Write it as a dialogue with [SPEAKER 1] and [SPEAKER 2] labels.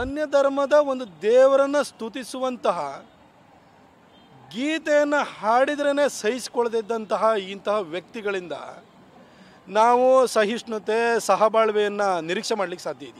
[SPEAKER 1] ಅನ್ಯ ಧರ್ಮದ ಒಂದು ದೇವರನ್ನು ಸ್ತುತಿಸುವಂತಹ ಗೀತೆಯನ್ನು ಹಾಡಿದ್ರೇ ಸಹಿಸಿಕೊಳ್ಳದಿದ್ದಂತಹ ಇಂತಹ ವ್ಯಕ್ತಿಗಳಿಂದ ನಾವು ಸಹಿಷ್ಣುತೆ ಸಹಬಾಳ್ವೆಯನ್ನು ನಿರೀಕ್ಷೆ ಮಾಡಲಿಕ್ಕೆ ಸಾಧ್ಯ ಇದೆ